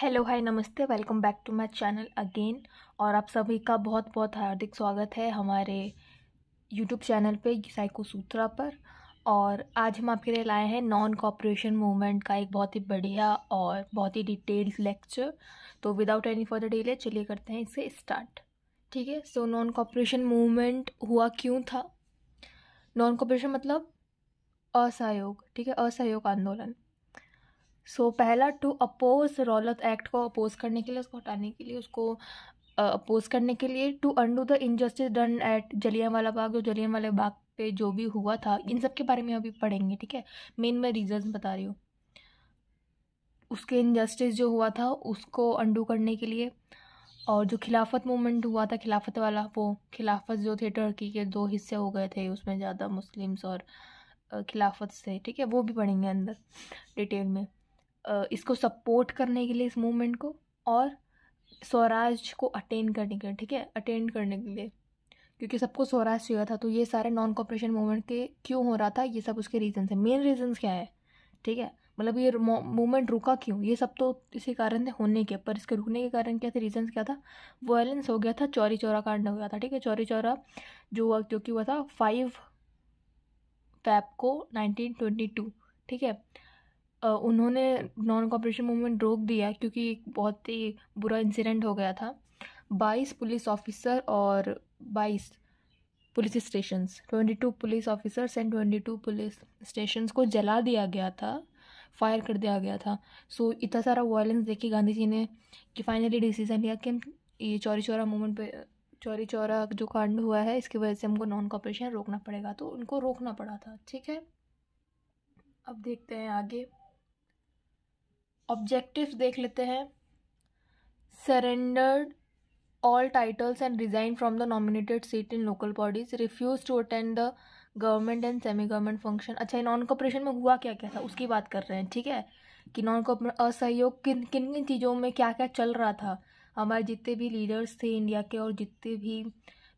Hello hi नमस्ते welcome back to my channel again और आप सभी का बहुत बहुत हार्दिक स्वागत है हमारे यूट्यूब चैनल पे साइको सूत्रा पर और आज हम आपके लिए लाए हैं नॉन कॉपरेशन मूवमेंट का एक बहुत ही बढ़िया और बहुत ही डिटेल्ड लेक्चर तो विदाउट एनी फर्दर डिले चलिए करते हैं इसे स्टार्ट ठीक है सो नॉन कॉपरेशन मूवमेंट हुआ क्यों था नॉन कॉपरेशन मतलब असहयोग ठीक है असहयोग आंदोलन सो so, पहला टू अपोज रौलत एक्ट को अपोज करने के लिए उसको हटाने के लिए उसको अपोज करने के लिए to undo the injustice done at Jallianwala Bagh जो वाले बाग पे जो भी हुआ था इन सब के बारे में अभी पढ़ेंगे ठीक है मेन मैं रीजन बता रही हूँ उसके इनजस्टिस जो हुआ था उसको अंडू करने के लिए और जो खिलाफत मूवमेंट हुआ था खिलाफत वाला वो खिलाफत जो थे टर्की के दो हिस्से हो गए थे उसमें ज़्यादा मुस्लिम्स और खिलाफत से ठीक है वो भी पढ़ेंगे अंदर डिटेल में इसको सपोर्ट करने के लिए इस मूवमेंट को और स्वराज को अटेन करने के लिए ठीक है अटेंड करने के लिए क्योंकि सबको स्वराज चाहिए था तो ये सारे नॉन कॉपरेशन मूवमेंट के क्यों हो रहा था ये सब उसके रीजन्स हैं मेन रीजन्स क्या है ठीक है मतलब ये मूवमेंट रुका क्यों ये सब तो इसी कारण थे होने के पर इसके रुकने के कारण क्या थे रीज़न क्या था वायलेंस हो गया था चौरी चौरा कांड हो गया था ठीक है चौरी चौरा जो हुआ क्योंकि हुआ था फाइव फैप को नाइनटीन ट्वेंटी टू ठीक है उन्होंने नॉन कॉपरेशन मूवमेंट रोक दिया क्योंकि एक बहुत ही बुरा इंसिडेंट हो गया था बाईस पुलिस ऑफिसर और बाईस police station twenty two police officers and twenty two police station को जला दिया गया था फायर कर दिया गया था सो so, इतना सारा वायलेंस देख के गांधी जी ने कि फाइनली डिसीजन लिया कि ये चौरी चौरा मूवमेंट पे चौरी चौरा जो कांड हुआ है इसकी वजह से हमको नॉन कॉपरेशन रोकना पड़ेगा तो उनको रोकना पड़ा था ठीक है अब देखते हैं आगे ऑब्जेक्टिव्स देख लेते हैं surrendered all titles and resign from the nominated seat in local bodies refuse to attend the government and semi government function अच्छा नॉन कॉपरेशन में हुआ क्या क्या था उसकी बात कर रहे हैं ठीक है कि नॉन असहयोग किन किन किन चीज़ों में क्या क्या चल रहा था हमारे जितने भी लीडर्स थे इंडिया के और जितने भी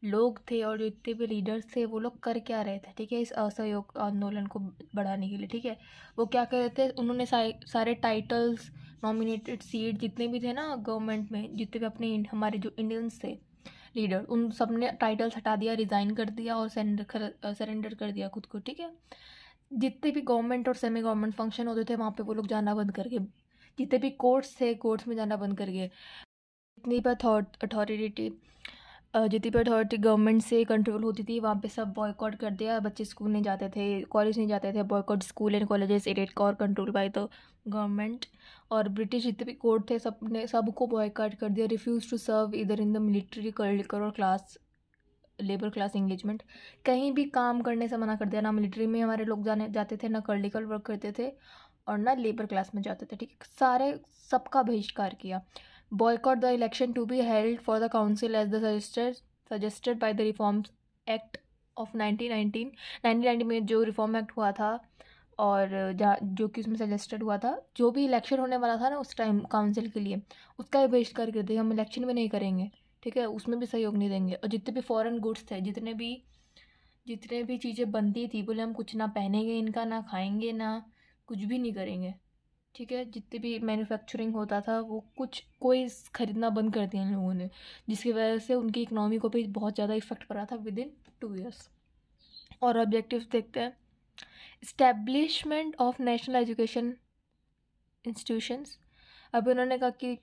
लोग थे और जितने भी लीडर्स थे वो लोग कर क्या रहे थे ठीक है इस असहयोग आंदोलन को बढ़ाने के लिए ठीक है वो क्या कर रहे थे उन्होंने सारे टाइटल्स नॉमिनेटेड सीट जितने भी थे ना गवर्नमेंट में जितने भी अपने हमारे जो इंडियंस थे लीडर उन सब ने टाइटल्स हटा दिया रिज़ाइन कर दिया और सरेंडर सरेंडर कर दिया खुद को ठीक है जितने भी गवर्नमेंट और सेमी गवर्नमेंट फंक्शन होते थे वहाँ पे वो लोग जाना बंद करके जितने भी कोर्ट्स थे कोर्ट्स में जाना बंद करके जितनी भी अथॉरिटी जितनी भी अथॉरिटी गवर्नमेंट से कंट्रोल होती थी वहाँ पे सब बॉयकॉट कर दिया बच्चे स्कूल नहीं जाते थे कॉलेज नहीं जाते थे boycott school and colleges aided का और कंट्रोल बाय तो गवर्नमेंट और ब्रिटिश जितने भी कोर्ट थे सब ने सबको बॉयकॉट कर दिया रिफ्यूज़ टू सर्व इधर इन द मिलिट्री कल्टिकल और क्लास लेबर क्लास इंगेजमेंट कहीं भी काम करने से मना कर दिया ना मिलिट्री में हमारे लोग जाने जाते थे ना कर्लिकल वर्क करते थे और ना लेबर क्लास में जाते थे ठीक सारे सबका बहिष्कार किया boycott the election to be held for the council as suggested by the by act of nineteen nineteen nineteen 1990 में जो रिफॉर्म एक्ट हुआ था और जहाँ जो कि उसमें सजेस्टेड हुआ था जो भी इलेक्शन होने वाला था ना उस टाइम काउंसिल के लिए उसका बहिष्कार कर दिया हम इलेक्शन में नहीं करेंगे ठीक है उसमें भी सहयोग नहीं देंगे और जितने भी फॉरेन गुड्स थे जितने भी जितने भी चीज़ें बनती थी बोले हम कुछ ना पहनेंगे इनका ना खाएंगे ना कुछ भी नहीं करेंगे ठीक है जितने भी मैन्युफैक्चरिंग होता था वो कुछ कोई ख़रीदना बंद कर दिया इन लोगों ने जिसकी वजह से उनकी इकनॉमी को भी बहुत ज़्यादा इफ़ेक्ट पड़ा था विद इन टू ईयर्स और ऑब्जेक्टिव देखते हैं establishment of national education institutions अभी उन्होंने कहा कि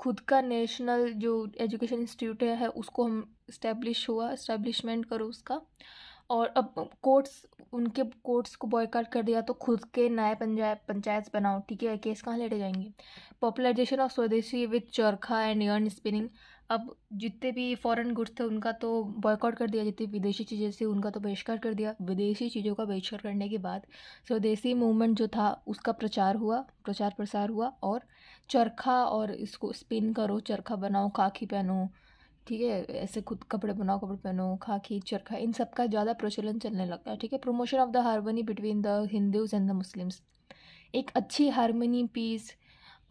खुद का नेशनल जो एजुकेशन इंस्टीट्यूट है उसको हम इस्टेब्लिश हुआ इस्टेब्लिशमेंट करो उसका और अब कोर्ट्स उनके कोर्ट्स को बॉयकाट कर दिया तो खुद के नए पंचायत पंचायत बनाओ ठीक है केस कहाँ लेटे जाएंगे popularisation of swadeshi with charkha and yarn spinning अब जितने भी फॉरेन गुड्स थे उनका तो बॉयकॉट कर दिया जितनी विदेशी चीज़ें थी उनका तो बहिष्कार कर दिया विदेशी चीज़ों का बहिष्कार करने के बाद स्वदेशी मूवमेंट जो था उसका प्रचार हुआ प्रचार प्रसार हुआ और चरखा और इसको स्पिन करो चरखा बनाओ खाकी पहनो ठीक है ऐसे खुद कपड़े बनाओ कपड़े पहनो खाकी चरखा इन सब का ज़्यादा प्रचलन चलने लगता है ठीक है promotion of the harmony between the Hindus and the Muslims एक अच्छी हारमोनी पीस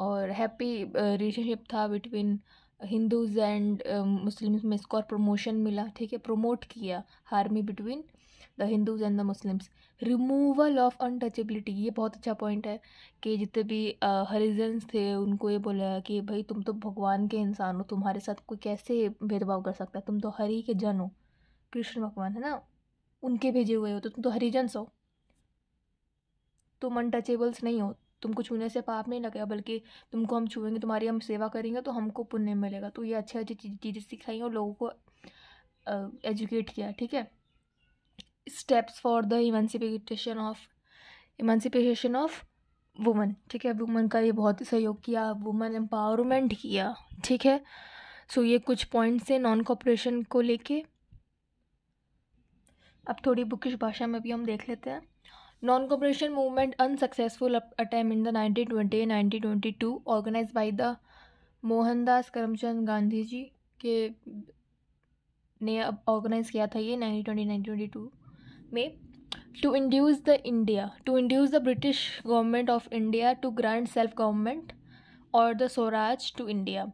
और हैप्पी रिलेशनशिप था बिटवीन हिंदूज एंड मुस्लिम्स में इसको और प्रमोशन मिला ठीक है प्रमोट किया harmony between the Hindus and the Muslims removal of untouchability ये बहुत अच्छा पॉइंट है कि जितने भी हरिजन्स थे उनको ये बोला कि भाई तुम तो भगवान के इंसान हो तुम्हारे साथ कोई कैसे भेदभाव कर सकता है तुम तो हरि के जन हो कृष्ण भगवान है ना उनके भेजे हुए हो तो तुम तो हरिजन्स हो तुम अनटचेबल्स नहीं हो तुमको छूने से पाप नहीं लगेगा बल्कि तुमको हम छूएंगे तुम्हारी हम सेवा करेंगे तो हमको पुण्य मिलेगा तो ये अच्छी अच्छी चीज़ें सिखाई और लोगों को एजुकेट किया ठीक है steps for the emancipation of emancipation of woman ठीक है वुमन का ये बहुत ही सहयोग किया वुमन एम्पावरमेंट किया ठीक है सो so, ये कुछ पॉइंट्स हैं नॉन कॉपरेशन को लेके अब थोड़ी बुकिश भाषा में भी हम देख लेते हैं non cooperation movement unsuccessful attempt in the nineteen twenty nineteen twenty two organise by the Mohandas Karamchand Gandhi ji के ने अब ऑर्गेनाइज़ किया था ये nineteen twenty nineteen twenty two में to induce the India to induce the British government of India to grand self government और the swaraj to India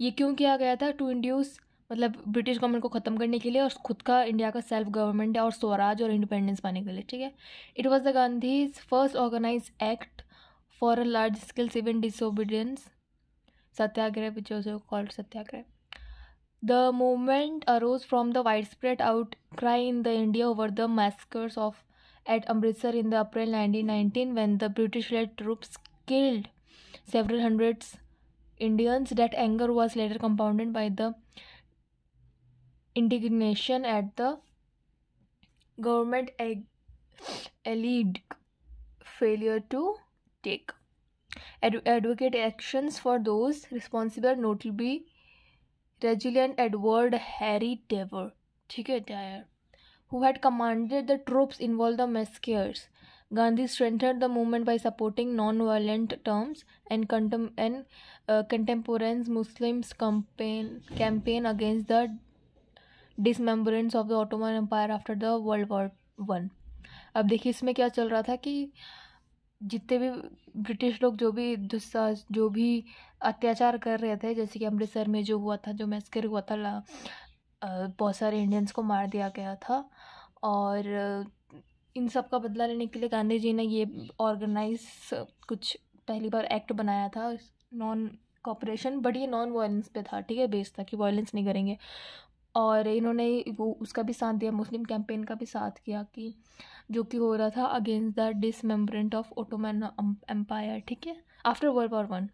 ये क्यों किया गया था टू इंड्यूस मतलब ब्रिटिश गवर्नमेंट को ख़त्म करने के लिए और खुद का इंडिया का सेल्फ गवर्नमेंट और स्वराज और इंडिपेंडेंस पाने के लिए ठीक है it was the Gandhi's first organise act for a large scale civil disobedience satyagraha which called satyagraha The movement arose from the widespread outcry in the India over the massacres of at Amritsar in the April 1919 when the British-led troops killed several hundreds Indians. That anger was later compounded by the indignation at the government elite failure to take ad- advocate actions for those responsible, notably Reginald Edward Harry Dyer ठीक है Dyer who had commanded the troops involve the massacres Gandhi strengthen the movement by supporting non violent terms and and contemporaneous Muslims campaign against the dismemberment of the Ottoman empire after the world war one अब देखिए इसमें क्या चल रहा था कि uh, जितने भी ब्रिटिश लोग जो भी दुस्साहस जो भी अत्याचार कर रहे थे जैसे कि अमृतसर में जो हुआ था जो मैस्कर हुआ था बहुत सारे इंडियंस को मार दिया गया था और इन सब का बदला लेने के लिए गांधी जी ने ये ऑर्गेनाइज कुछ पहली बार एक्ट बनाया था नॉन कॉपरेशन बट ये नॉन वायलेंस पे था ठीक है बेस था कि वायलेंस नहीं करेंगे और इन्होंने वो उसका भी साथ दिया मुस्लिम कैंपेन का भी साथ किया कि जो कि हो रहा था against the dismemberment of Ottoman empire ठीक है after world war one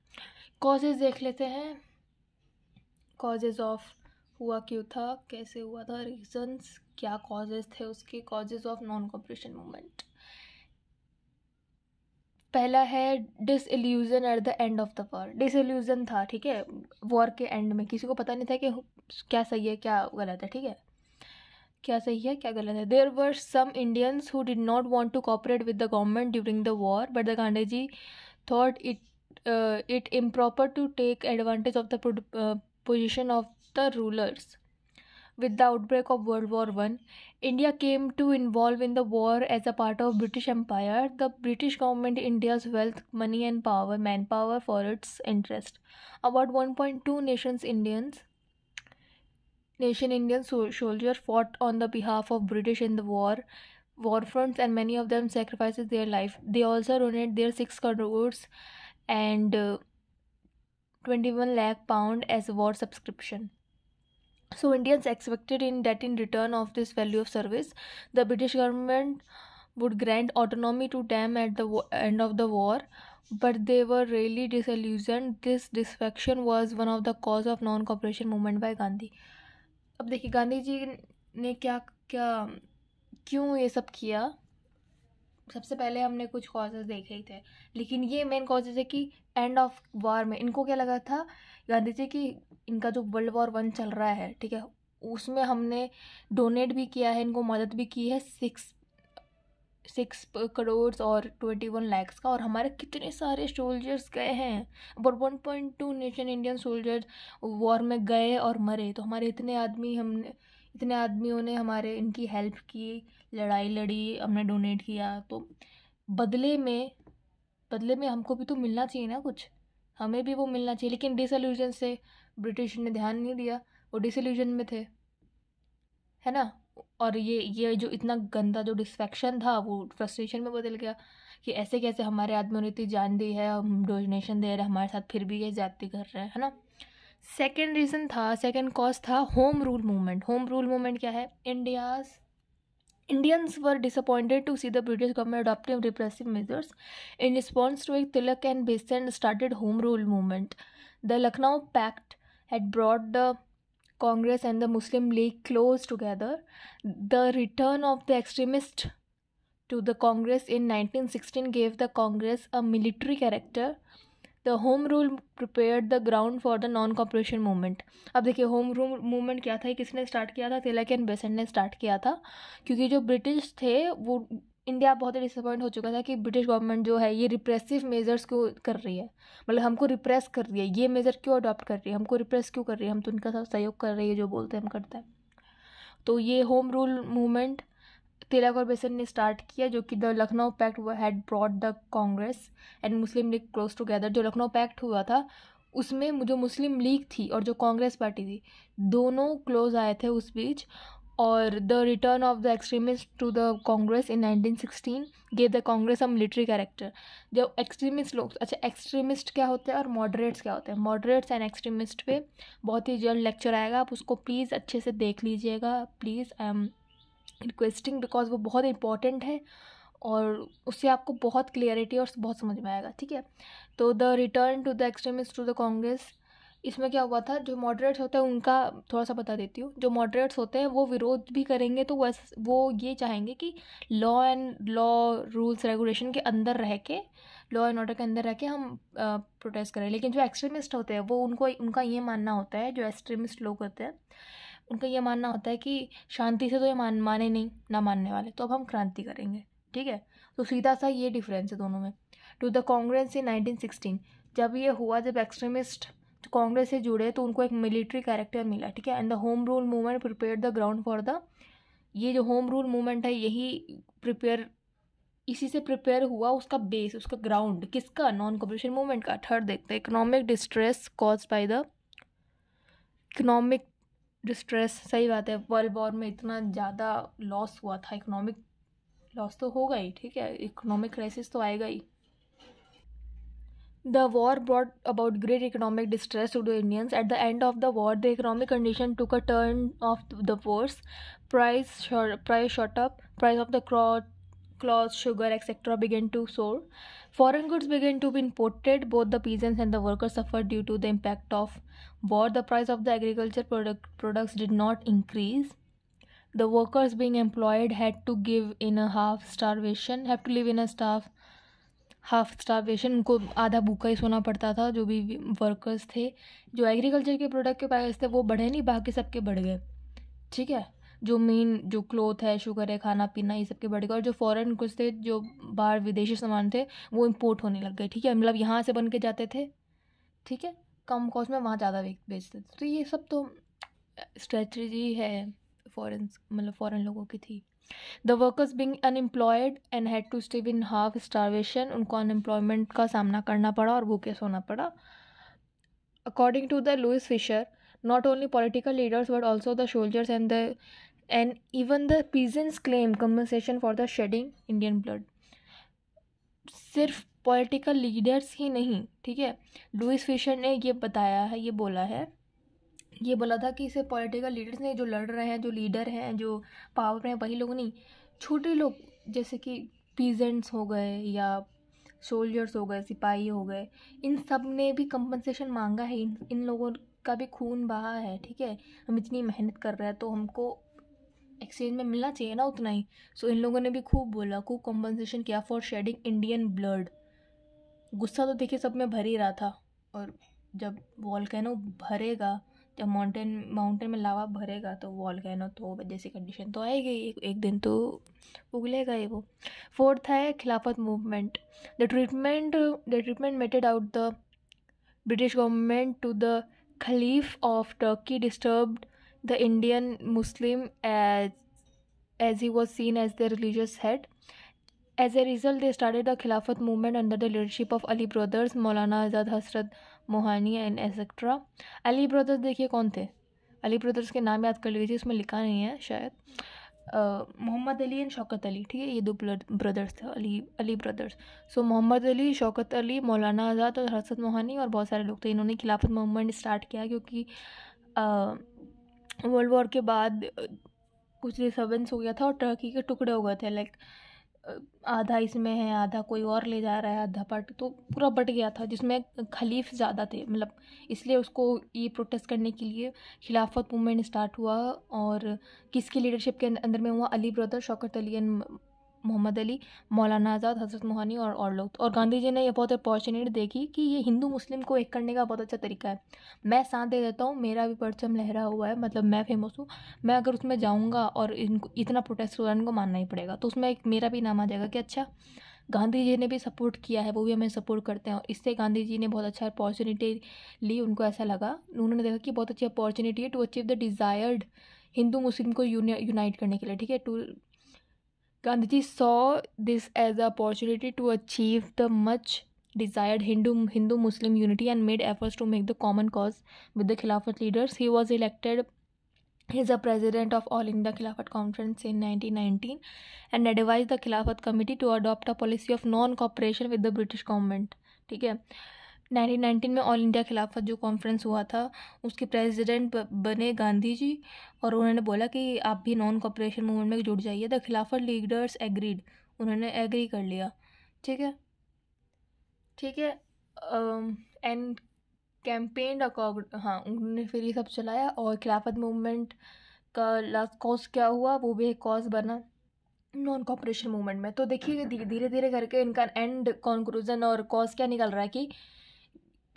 causes देख लेते हैं कॉजेज ऑफ हुआ क्यों था कैसे हुआ था रीजंस क्या कॉजेज थे उसके causes of non cooperation movement पहला है disillusion at the end of the war disillusion था ठीक है वॉर के एंड में किसी को पता नहीं था कि क्या सही है क्या गलत है ठीक है क्या सही है क्या गलत है there were some Indians who did not want to cooperate with the government during the war but the Gandhi ji thought it it improper to take advantage of the position of the rulers. With the outbreak of World War I, India came to involve in the war as a part of British Empire. The British government India's wealth, money and power, manpower for its interest. About 1.2 nations Indians nation Indian so- soldiers fought on the behalf of British in the war war fronts and many of them sacrificed their life. They also donated their 6 crores and uh, 21 lakh pound as war subscription. So Indians expected in that in return of this value of service, the British government would grant autonomy to them at the wo- end of the war but they were really disillusioned this disfaction was one of the cause of non-cooperation movement by gandhi अब देखिए गांधी जी ने क्या क्या क्यों ये सब किया सबसे पहले हमने कुछ कॉजेज देखे ही थे लेकिन ये मेन कॉजेज है कि एंड ऑफ वॉर में इनको क्या लगा था गांधी जी की इनका जो वर्ल्ड वॉर वन चल रहा है ठीक है उसमें हमने डोनेट भी किया है इनको मदद भी की है सिक्स सिक्स करोड़ और ट्वेंटी वन लैक्स का और हमारे कितने सारे सोल्जर्स गए हैं और one point two nation Indian soldiers war में गए और मरे तो हमारे इतने आदमी हमने इतने आदमियों ने हमारे इनकी हेल्प की लड़ाई लड़ी हमने डोनेट किया तो बदले में बदले में हमको भी तो मिलना चाहिए ना कुछ हमें भी वो मिलना चाहिए लेकिन डिसल्यूजन से ब्रिटिश ने ध्यान नहीं दिया वो डिसल्यूजन में थे है ना और ये ये जो इतना गंदा जो डिस्फेक्शन था वो फ्रस्ट्रेशन में बदल गया कि ऐसे कैसे हमारे आदमियों ने इतनी जान दी है हम डोनेशन दे रहे हैं हमारे साथ फिर भी ये जाति कर रहे हैं है ना सेकेंड रीज़न था सेकेंड कॉज था home rule movement home rule movement क्या है India's Indians were disappointed to see the British government adopting repressive measures in response to एक Tilak and Besant started home rule movement the Lucknow pact had brought the Congress and the Muslim League close together, the return of the extremists to the Congress in 1916 gave the Congress a military character. the home rule prepared the ground for the non cooperation movement अब देखिए home rule movement क्या था किसने start किया था Tilak and Besant ने start किया था क्योंकि जो ब्रिटिश थे वो इंडिया बहुत ही डिसअपॉइंट हो चुका था कि ब्रिटिश गवर्नमेंट जो है ये रिप्रेसिव मेजर्स क्यों कर रही है मतलब हमको रिप्रेस कर रही है ये मेज़र क्यों अडॉप्ट कर रही है हमको रिप्रेस क्यों कर रही है हम तो उनका सहयोग कर रही है जो बोलते हैं हम करते हैं तो ये होम रूल मूवमेंट तिलक और बेसन ने स्टार्ट किया जो कि the Lucknow pact had brought the Congress and Muslim League close together जो लखनऊ पैक्ट हुआ था उसमें जो मुस्लिम लीग थी और जो कांग्रेस पार्टी थी दोनों क्लोज आए थे उस बीच और the return of the extremist to the Congress in 1916 gave the Congress a military character जब एक्सट्रीमिस्ट लोग अच्छा एक्सट्रीमिस्ट क्या होते हैं और मॉडरेट्स क्या होते हैं मॉडरेट्स एंड एक्सट्रीमिस्ट पे बहुत ही जल्द लेक्चर आएगा आप उसको प्लीज़ अच्छे से देख लीजिएगा please I am requesting because वो बहुत इंपॉर्टेंट है और उससे आपको बहुत क्लियरिटी और बहुत समझ में आएगा ठीक है तो the return to the extremist to the Congress इसमें क्या हुआ था जो मॉडरेट्स होते हैं उनका थोड़ा सा बता देती हूँ जो मॉडरेट्स होते हैं वो विरोध भी करेंगे तो वैस वो ये चाहेंगे कि law and law rules regulation के अंदर रह के लॉ एंड ऑर्डर के अंदर रह के हम प्रोटेस्ट करें लेकिन जो एक्सट्रीमिस्ट होते हैं वो उनको उनका ये मानना होता है जो एक्सट्रीमिस्ट लोग होते हैं उनका ये मानना होता है कि शांति से तो ये मान माने नहीं ना मानने वाले तो अब हम क्रांति करेंगे ठीक है तो सीधा सा ये डिफरेंस है दोनों में to the Congress in nineteen जब ये हुआ जब एक्सट्रीमिस्ट कांग्रेस से जुड़े तो उनको एक मिलिट्री कैरेक्टर मिला ठीक है and the home rule movement prepare the ground for the ये जो होम रूल मूवमेंट है यही प्रिपेयर इसी से प्रिपेयर हुआ उसका बेस उसका ग्राउंड किसका नॉन कॉपरेशन मूवमेंट का थर्ड देखते हैं economic distress cause by the economic distress सही बात है वर्ल्ड वॉर में इतना ज़्यादा लॉस हुआ था इकोनॉमिक लॉस तो होगा ही ठीक है इकोनॉमिक क्राइसिस तो आएगा ही The war brought about great economic distress to the Indians. At the end of the war, the economic condition took a turn of the worse. Price price shot up. Price of the crop, cloth, sugar, etc. began to soar. Foreign goods began to be imported. Both the peasants and the workers suffered due to the impact of war. The price of the agriculture product, products did not increase. The workers being employed had to give in a half starvation, have to live in a staff. Half starvation उनको आधा भूखा ही सोना पड़ता था जो भी workers थे जो एग्रीकल्चर के प्रोडक्ट के प्राइस थे वो बढ़े नहीं बाकी सबके बढ़ गए ठीक है जो मेन जो क्लोथ है शुगर है खाना पीना ये सब के बढ़ गए और जो फॉरेन कुछ थे जो बाहर विदेशी सामान थे वो इम्पोर्ट होने लग गए ठीक है मतलब यहाँ से बन के जाते थे ठीक है कम कॉस्ट में वहाँ ज़्यादा बेचते थे तो ये सब तो स्ट्रेटजी है फॉरेन मतलब फ़ॉरन लोगों की थी the workers being unemployed and had to stay in half starvation उनको अनएम्प्लॉयमेंट का सामना करना पड़ा और भूखे सोना पड़ा according to the Louis Fischer not only political leaders but also the soldiers and the and even the peasants claim compensation for the shedding Indian blood सिर्फ पॉलिटिकल लीडर्स ही नहीं ठीक है लुइस फिशर ने ये बताया है ये बोला है ये बोला था कि इसे पॉलिटिकल लीडर्स ने जो लड़ रहे हैं जो लीडर हैं जो पावर में हैं वही लोग नहीं छोटे लोग जैसे कि पीजेंट्स हो गए या सोल्जर्स हो गए सिपाही हो गए इन सब ने भी कंपनसेशन मांगा है इन इन लोगों का भी खून बहा है ठीक है हम इतनी मेहनत कर रहे हैं तो हमको एक्सचेंज में मिलना चाहिए ना उतना ही सो इन लोगों ने भी खूब बोला खूब कंपनसेशन किया फॉर शेडिंग इंडियन ब्लड गुस्सा तो देखिए सब में भर ही रहा था और जब वॉल कहना भरेगा जब माउंटेन माउंटेन में लावा भरेगा तो वॉल वॉलगैनो तो जैसी कंडीशन तो आएगी एक, एक दिन तो उगलेगा ही वो फोर्थ है Khilafat movement the treatment the treatment meted out the British government to the khalif of Turkey disturbed the Indian Muslim as as he was seen as the religious head as a result they started the Khilafat movement under the leadership of Ali brothers Maulana Azad Hasrat Mohani and etcetera Ali brothers देखिए कौन थे Ali brothers के नाम याद कर लीजिए उसमें लिखा नहीं है शायद मोहम्मद अली एंड शौकत अली ठीक है ये दो ब्रदर्स थे अली अली ब्रदर्स सो मोहम्मद अली शौकत अली मौलाना आज़ाद और हरसत मोहानी और बहुत सारे लोग थे इन्होंने खिलाफत मूवमेंट स्टार्ट किया क्योंकि वर्ल्ड वॉर के बाद कुछ डिस्टर्बेंस हो गया था और टर्की के टुकड़े हो गए थे लाइक आधा इसमें है आधा कोई और ले जा रहा है आधा पट तो पूरा बट गया था जिसमें खलीफ ज़्यादा थे मतलब इसलिए उसको ये प्रोटेस्ट करने के लिए खिलाफत मूवमेंट स्टार्ट हुआ और किसकी लीडरशिप के अंदर में हुआ अली ब्रदर शौकत अली एंड मोहम्मद अली मौलाना आज़ाद हजरत मोहानी और और लोग और गांधी जी ने यह बहुत अपॉर्चुनिटी देखी कि ये हिंदू मुस्लिम को एक करने का बहुत अच्छा तरीका है मैं साथ दे देता हूँ मेरा भी परचम लहरा हुआ है मतलब मैं फेमस हूँ मैं अगर उसमें जाऊँगा और इनको इतना प्रोटेस्ट हुआ इनको मानना ही पड़ेगा तो उसमें एक मेरा भी नाम आ जाएगा कि अच्छा गांधी जी ने भी सपोर्ट किया है वो भी हमें सपोर्ट करते हैं और इससे गांधी जी ने बहुत अच्छा अपॉर्चुनिटी ली उनको ऐसा लगा उन्होंने देखा कि बहुत अच्छी अपॉर्चुनिटी है to achieve the desired Hindu Muslim को यूनाइट करने के लिए ठीक है to Gandhiji saw this as an opportunity to achieve the much desired Hindu Hindu Muslim unity and made efforts to make the common cause with the Khilafat leaders. He was elected as a president of All India Khilafat Conference in 1919 and advised the Khilafat Committee to adopt a policy of non cooperation with the British government. Okay. 1919 में all India खिलाफत जो conference हुआ था उसके president बने गांधी जी और उन्होंने बोला कि आप भी नॉन कॉपरेशन मूवमेंट में जुड़ जाइए द खिलाफत लीडर्स एग्रीड उन्होंने एग्री कर लिया ठीक है ठीक है एंड कैंपेन अकॉर्ड हाँ उन्होंने फिर ये सब चलाया और खिलाफत मूवमेंट का लास्ट कॉज क्या हुआ वो भी एक कॉज बना नॉन कॉपरेशन मूवमेंट में तो देखिए धीरे धीरे करके इनका एंड कॉन्क्लूज़न और कॉज क्या निकल रहा है कि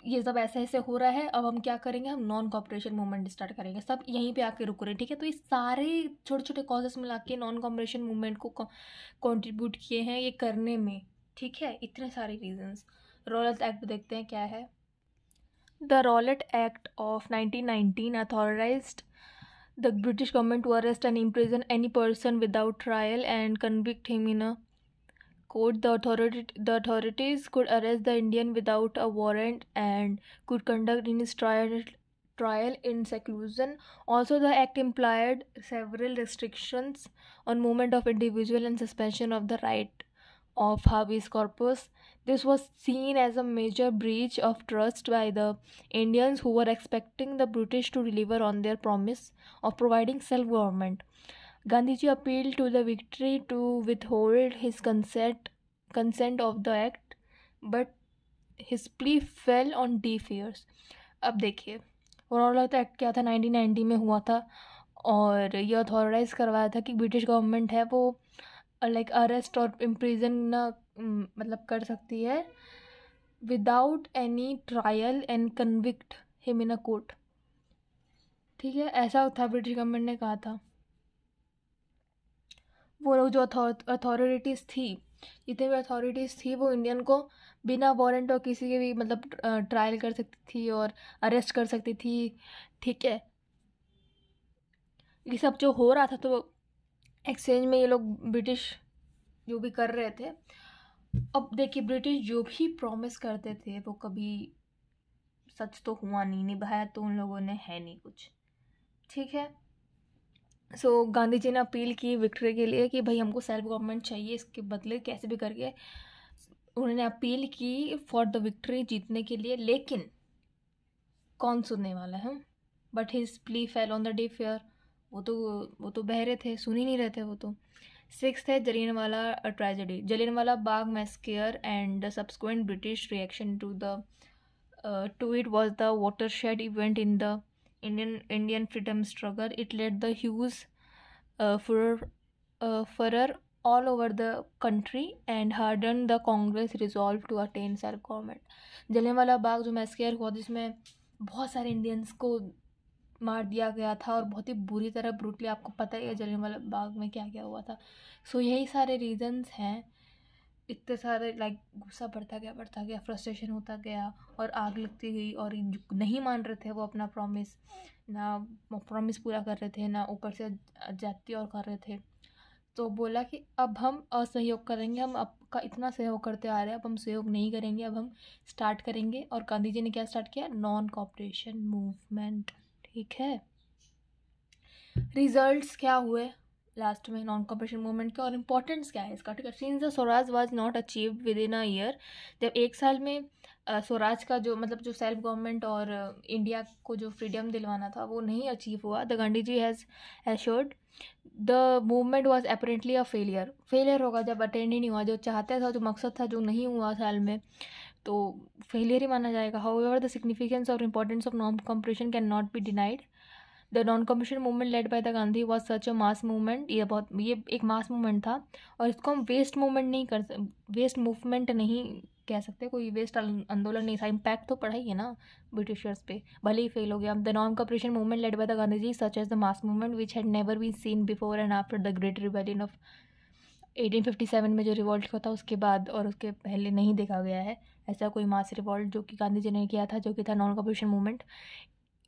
ये सब ऐसे ऐसे हो रहा है अब हम क्या करेंगे हम नॉन कॉपरेशन मूवमेंट स्टार्ट करेंगे सब यहीं पे आके रुक रहे हैं ठीक है तो ये सारे छोटे छोटे कॉजेस मिला के नॉन कॉपरेशन मूवमेंट को कॉन्ट्रीब्यूट किए हैं ये करने में ठीक है इतने सारे रीजंस रॉलेट एक्ट देखते हैं क्या है the Rowlatt act of nineteen nineteen the British government to arrest and imprison any person without trial and convict him in a the, authority, the authorities could arrest the Indian without a warrant and could conduct his trial, trial in seclusion. Also, the act implied several restrictions on movement of individual and suspension of the right of habeas corpus. This was seen as a major breach of trust by the Indians who were expecting the British to deliver on their promise of providing self government. Gandhiji appealed to the victory to withhold his consent consent of the act but his plea fell on deaf ears अब देखिए overall the act क्या था nineteen ninety में हुआ था और ये authorise करवाया था कि ब्रिटिश गवर्नमेंट है वो लाइक uh, अरेस्ट और इम्प्रिजन mm, मतलब कर सकती है without any trial and convict him in a court ठीक है ऐसा था ब्रिटिश गवर्नमेंट ने कहा था वो लोग जो अथॉरिटीज़ थी जितने भी अथॉरिटीज़ थी वो इंडियन को बिना वारंट और किसी के भी मतलब ट्रायल कर सकती थी और अरेस्ट कर सकती थी ठीक है ये सब जो हो रहा था तो एक्सचेंज में ये लोग ब्रिटिश जो भी कर रहे थे अब देखिए ब्रिटिश जो भी प्रॉमिस करते थे वो कभी सच तो हुआ नहीं निभाया तो उन लोगों ने है नहीं कुछ ठीक है सो so, गांधी जी ने अपील की विक्ट्री के लिए कि भाई हमको सेल्फ गवर्नमेंट चाहिए इसके बदले कैसे भी करके उन्होंने अपील की फॉर द विक्ट्री जीतने के लिए लेकिन कौन सुनने वाला है but his plea fell on the deaf ear वो तो वो तो बह रहे थे सुन ही नहीं रहे थे वो तो सिक्स है ट्रेजडी ट्रेजेडी वाला Bagh massacre and the subsequent British reaction to the to it was the watershed event in the Indian Indian freedom struggle it led the huge fur furore all over the country and harden the Congress resolve to attain self government Jallianwala Bagh जो massacre हुआ जिसमें बहुत सारे Indians को मार दिया गया था और बहुत ही बुरी तरह ब्रूटली आपको पता ही है वाला बाग में क्या क्या हुआ था सो so, यही सारे रीजन्स हैं इतने सारे लाइक गुस्सा बढ़ता गया बढ़ता गया फ्रस्ट्रेशन होता गया और आग लगती गई और जो नहीं मान रहे थे वो अपना प्रॉमिस ना प्रॉमिस पूरा कर रहे थे ना ऊपर से जाती और कर रहे थे तो बोला कि अब हम असहयोग करेंगे हम आपका इतना सहयोग करते आ रहे हैं अब हम सहयोग नहीं करेंगे अब हम स्टार्ट करेंगे और गांधी जी ने क्या स्टार्ट किया नॉन कॉपरेशन मूवमेंट ठीक है रिजल्ट्स क्या हुए लास्ट में नॉन कॉम्पिटिशन मूवमेंट का और इम्पोर्टेंस क्या है इसका ठीक है since the Swaraj was not achieve within a year जब एक साल में स्वराज का जो मतलब जो सेल्फ गवर्नमेंट और इंडिया को जो फ्रीडम दिलवाना था वो नहीं अचीव हुआ the Gandhi ji has assured the movement was apparently a failure failure होगा जब अटेंड ही नहीं हुआ जो चाहता था जो मकसद था जो नहीं हुआ साल में तो फेलियर ही माना जाएगा हाउ एवर द सिग्निफिकेंस और importance of non competition can not be denied the non commission movement led by the Gandhi was such a mass movement ये बहुत ये एक मास मूवमेंट था और इसको हम वेस्ट मूवमेंट नहीं कर वेस्ट मूवमेंट नहीं कह सकते कोई वेस्ट आंदोलन नहीं था इम्पैक्ट तो पड़ा ही है ना ब्रिटिशर्स पे भले ही फेल हो गया the non cooperation movement led by the Gandhi ji such as the mass movement which had never been seen before and after the great rebellion of 1857 में जो रिवॉल्ट हुआ था उसके बाद और उसके पहले नहीं देखा गया है ऐसा कोई मास रिवॉल्ट जो कि गांधी जी ने किया था जो कि था non cooperation movement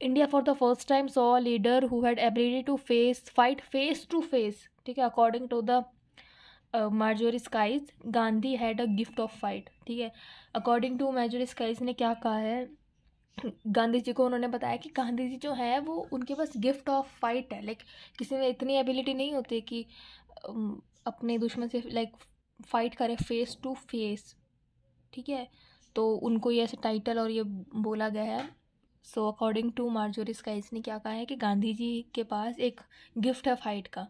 India for the first time saw leader who had ability to face fight face to face ठीक है according to the Marjorie Sykes Gandhi had a gift of fight ठीक है अकॉर्डिंग टू मार्जोरी स्काइज ने क्या कहा है गांधी जी को उन्होंने बताया कि गांधी जी जो है वो उनके पास गिफ्ट ऑफ फाइट है लाइक किसी में इतनी एबिलिटी नहीं होती कि um, अपने दुश्मन से लाइक फाइट करे फेस टू फेस ठीक है तो उनको ये ऐसे टाइटल और ये बोला गया है so according to Marjorie Sykes ने क्या कहा है कि गांधी जी के पास एक गिफ्ट है फाइट का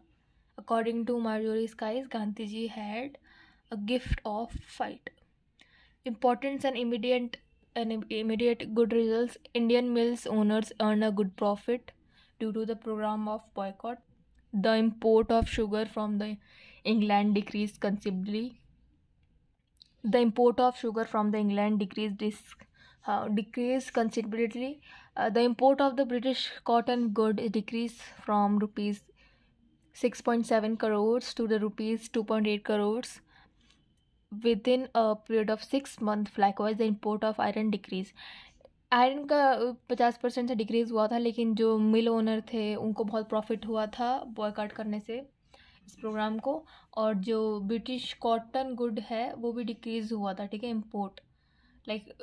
according to Marjorie Sykes Gandhi ji had a gift of fight importance and immediate and immediate good result Indian mills owners earn a good profit due to the programme of boycott the import of sugar from the England decrease considerably the import of sugar from the England decrease disc uh, decreased considerably. Uh, the import of the British cotton good decreased from rupees six point seven crores to the rupees two point eight crores within a period of six months, likewise the import of iron decreased. Iron का पचास percent से decrease हुआ था लेकिन जो मिल owner थे उनको बहुत प्रॉफिट हुआ था बॉयकाट करने से इस प्रोग्राम को और जो ब्रिटिश कॉटन गुड है वो भी डिक्रीज़ हुआ था ठीक है इंपोर्ट लाइक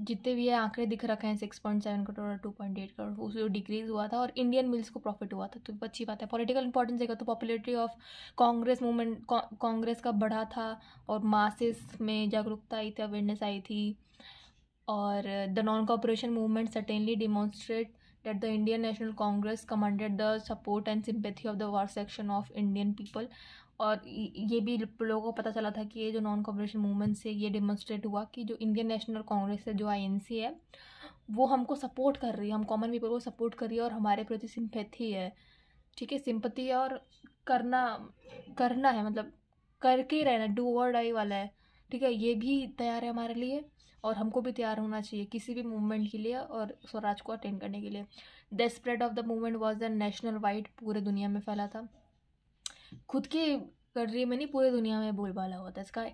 जितने भी है आंकड़े दिख रखे हैं सिक्स पॉइंट सेवन करोड़ और टू पॉइंट एट करोड़ उसको डिक्रीज हुआ था और इंडियन मिल्स को प्रॉफिट हुआ था तो अच्छी बात है पॉलिटिकल इंपॉर्टेंस देखा तो popularity of Congress movement Congress का बढ़ा था और मासिस में जागरूकता आई थी अवेयरनेस आई थी और the non cooperation movement certainly demonstrate that the Indian National Congress commanded the support and sympathy of the war section of Indian people और ये भी लोगों को पता चला था कि ये जो नॉन कॉपरेशन मूवमेंट से ये डेमोन्स्ट्रेट हुआ कि जो इंडियन नेशनल कांग्रेस है जो आईएनसी है वो हमको सपोर्ट कर रही है हम कॉमन पीपल को सपोर्ट कर रही है और हमारे प्रति सिंपैथी है ठीक है सिंपथी है और करना करना है मतलब करके ही रहना डू और डाई वाला है ठीक है ये भी तैयार है हमारे लिए और हमको भी तैयार होना चाहिए किसी भी मूवमेंट के लिए और स्वराज को अटेंड करने के लिए the spread of the movement was the nationwide पूरे दुनिया में फैला था खुद के कंट्री में नहीं पूरे दुनिया में बोलबाला होता है इसका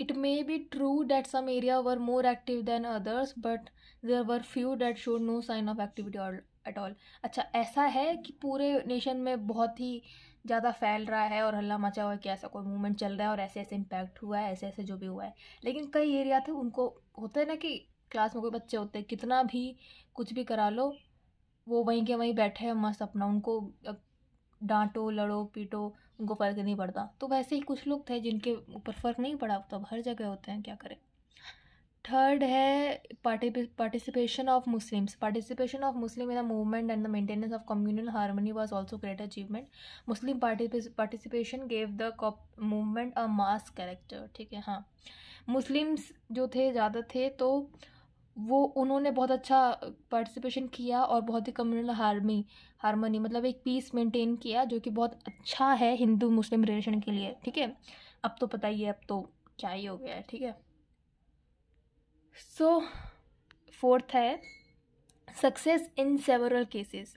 it may be true that some area were more active than others but there were few that showed no sign of activity at all अच्छा ऐसा है कि पूरे नेशन में बहुत ही ज़्यादा फैल रहा है और हल्ला मचा हुआ है कि ऐसा कोई मूवमेंट चल रहा है और ऐसे ऐसे इम्पैक्ट हुआ है ऐसे ऐसे जो भी हुआ है लेकिन कई एरिया थे उनको होता है ना कि क्लास में कोई बच्चे होते हैं कितना भी कुछ भी करा लो वो वहीं के वहीं बैठे हैं मस्त अपना उनको डांटो लड़ो पीटो उनको फ़र्क नहीं पड़ता तो वैसे ही कुछ लोग थे जिनके ऊपर फ़र्क नहीं पड़ा तो अब हर जगह होते हैं क्या करें थर्ड है participation of Muslims participation of Muslim in the movement and the maintenance of communal harmony was also great achievement Muslim participation gave the movement a mass character ठीक है हाँ मुस्लिम्स जो थे ज़्यादा थे तो वो उन्होंने बहुत अच्छा पार्टिसिपेशन किया और बहुत ही कम्युनल हारमी हारमोनी मतलब एक पीस मेंटेन किया जो कि बहुत अच्छा है हिंदू मुस्लिम रिलेशन के लिए ठीक है अब तो पता ही है अब तो क्या ही हो गया है ठीक है सो फोर्थ है सक्सेस इन सेवरल केसेस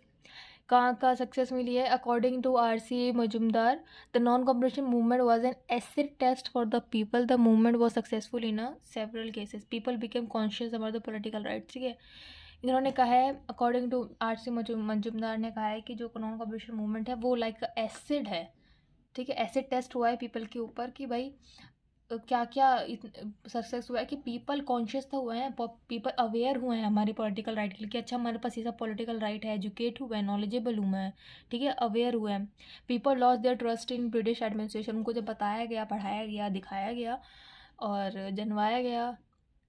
कहाँ कहाँ सक्सेस मिली है according to R C Majumdar the non competition movement was an acid test for the people the movement was successful in a several cases people became conscious about the political right ठीक है इन्होंने कहा है according to R C Majumdar ने कहा है कि जो नॉन कॉम्पिटिशन मूवमेंट है वो लाइक like एसिड है ठीक है एसिड टेस्ट हुआ है पीपल के ऊपर कि भाई क्या क्या सक्सेस हुआ है कि पीपल कॉन्शियस तो हुए हैं पीपल अवेयर हुए हैं हमारे पॉलिटिकल राइट के लिए कि अच्छा हमारे पास ये सब पॉलिटिकल राइट है एजुकेट हुए हैं नॉलेजेबल हुए हैं ठीक है अवेयर हुए हैं people lost their trust in British administration उनको जब बताया गया पढ़ाया गया दिखाया गया और जनवाया गया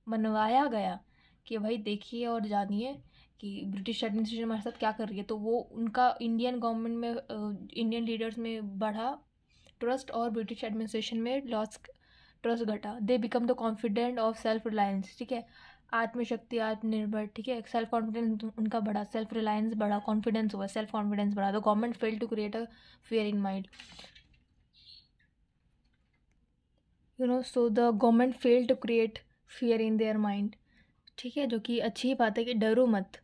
मनवाया गया कि भाई देखिए और जानिए कि ब्रिटिश एडमिनिस्ट्रेशन हमारे साथ क्या कर रही है तो वो उनका इंडियन गवर्नमेंट में इंडियन लीडर्स में बढ़ा ट्रस्ट और ब्रिटिश एडमिनिस्ट्रेशन में लॉस ट्रस्ट घटा they become the confident of self reliance ठीक है आत्मशक्ति आत्मनिर्भर ठीक है सेल्फ कॉन्फिडेंस उनका बढ़ा सेल्फ रिलायंस बढ़ा कॉन्फिडेंस हुआ सेल्फ कॉन्फिडेंस बढ़ा the government fail to create a fear in mind you know so the government fail to create fear in their mind ठीक है जो कि अच्छी बात है कि डरो मत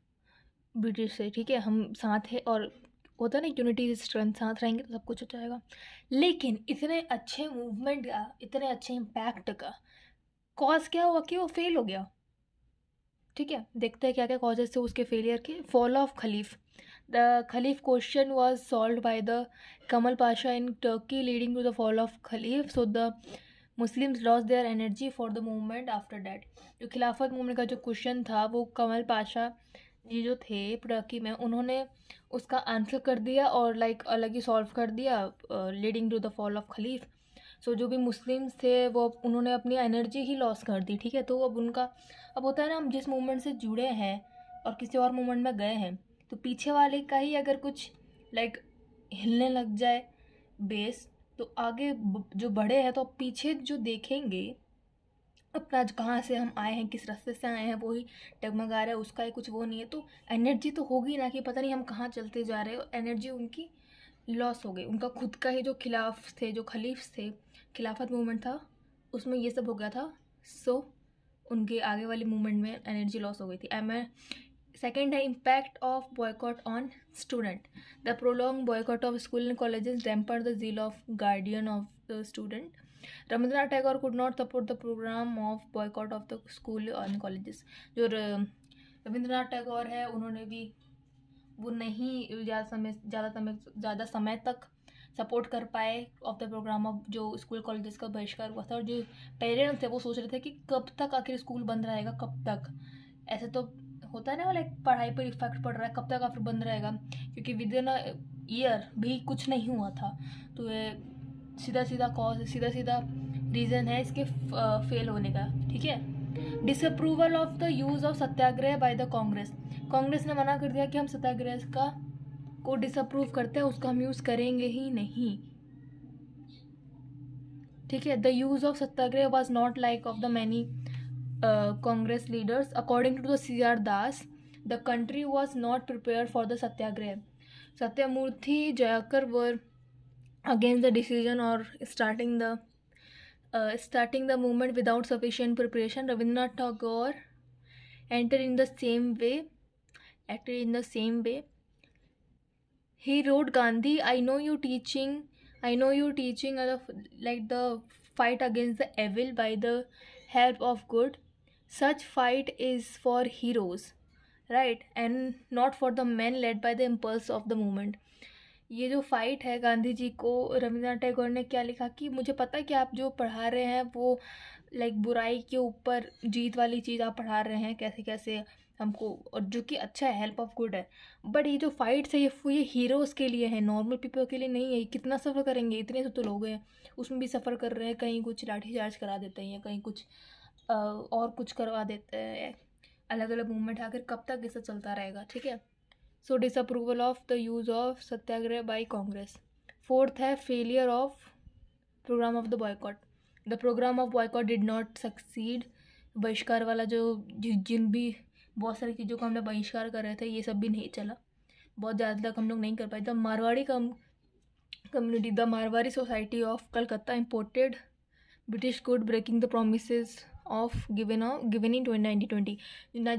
ब्रिटिश से ठीक है हम साथ हैं और होता ना यूनिटी स्ट्रेंथ साथ रहेंगे तो सब कुछ हो जाएगा लेकिन इतने अच्छे मूवमेंट का इतने अच्छे इम्पैक्ट का कॉज क्या हुआ कि वो फेल हो गया ठीक है देखते हैं क्या क्या कॉजेज थे उसके फेलियर के fall of khalif the khalif question was solve by the Kemal Pasha in Turkey leading to the fall of khalif so the Muslims lost their energy for the movement after that जो Khilafat movement का जो question था वो कमल पाशा ये जो थे प्रकी में उन्होंने उसका आंसर कर दिया और लाइक अलग ही सॉल्व कर दिया leading to the fall of khalif so जो भी मुस्लिम्स थे वो उन्होंने अपनी एनर्जी ही लॉस कर दी ठीक है तो अब उनका अब होता है ना हम जिस मूवमेंट से जुड़े हैं और किसी और मूवमेंट में गए हैं तो पीछे वाले का ही अगर कुछ लाइक हिलने लग जाए बेस तो आगे जो बड़े हैं तो पीछे जो देखेंगे अपना कहाँ से हम आए हैं किस रास्ते से आए हैं वो ही टगमगा रहा है उसका ही कुछ वो नहीं है तो एनर्जी तो होगी ना कि पता नहीं हम कहाँ चलते जा रहे हैं एनर्जी उनकी लॉस हो गई उनका खुद का ही जो खिलाफ थे जो खलीफ थे खिलाफत मूवमेंट था उसमें ये सब हो गया था सो so, उनके आगे वाले मूवमेंट में एनर्जी लॉस हो गई थी एम सेकेंड है impact of boycott on student the prolong boycott of school and college damper the zeal of guardian of the student Rabindranath Tagore could not support the programme of boycott of the school and colleges जो रविंद्रनाथ टैगोर है उन्होंने भी वो नहीं ज़्यादा समय ज़्यादा समय ज़्यादा समय तक सपोर्ट कर पाए ऑफ द प्रोग्राम ऑफ जो स्कूल कॉलेजेस का बहिष्कार हुआ था और जो पेरेंट्स थे वो सोच रहे थे कि कब तक आखिर स्कूल बंद रहेगा कब तक ऐसे तो होता है ना लाइक पढ़ाई पर इफेक्ट पड़ रहा है कब तक आखिर बंद रहेगा क्योंकि विद इन ईयर भी कुछ नहीं हुआ था तो ये सीधा सीधा कॉज सीधा सीधा रीज़न है इसके फेल होने का ठीक है disapproval of the use of satyagraha by the Congress Congress ने मना कर दिया कि हम सत्याग्रह का को डिसअप्रूव करते हैं उसका हम यूज़ करेंगे ही नहीं ठीक है the use of satyagraha was not like of the many Congress leaders according to the C R Das the country was not prepare for the satyagraha Satyamurti Jayakar were against the decision or starting the uh, starting the movement without sufficient preparation rabindranath tagore entered in the same way acted in the same way he wrote gandhi i know you teaching i know you teaching like the fight against the evil by the help of good such fight is for heroes right and not for the men led by the impulse of the moment ये जो fight है गांधी जी को रविंद्रनाथ टैगोर ने क्या लिखा कि मुझे पता है कि आप जो पढ़ा रहे हैं वो लाइक बुराई के ऊपर जीत वाली चीज़ आप पढ़ा रहे हैं कैसे कैसे हमको और जो कि अच्छा है हेल्प ऑफ गुड है बट ये जो फाइट्स है ये ये हीरोज़ के लिए है नॉर्मल पीपल के लिए नहीं है कितना सफ़र करेंगे इतने से तो लोग हैं उसमें भी सफ़र कर रहे हैं कहीं कुछ लाठीचार्ज करा देते हैं कहीं कुछ और कुछ करवा देते हैं अलग अलग मूवमेंट आकर कब तक ऐसा चलता रहेगा ठीक है so disapproval of the use of satyagraha by Congress fourth है failure of programme of the boycott the programme of boycott did not succeed बहिष्कार वाला जो जिन भी बहुत सारी चीज़ों का हम लोग बहिष्कार कर रहे थे ये सब भी नहीं चला बहुत ज़्यादा तक हम लोग नहीं कर पाए the Marwari com community the Marwari society of Calcutta imported British good breaking the promise of given of given in twenty nineteen twenty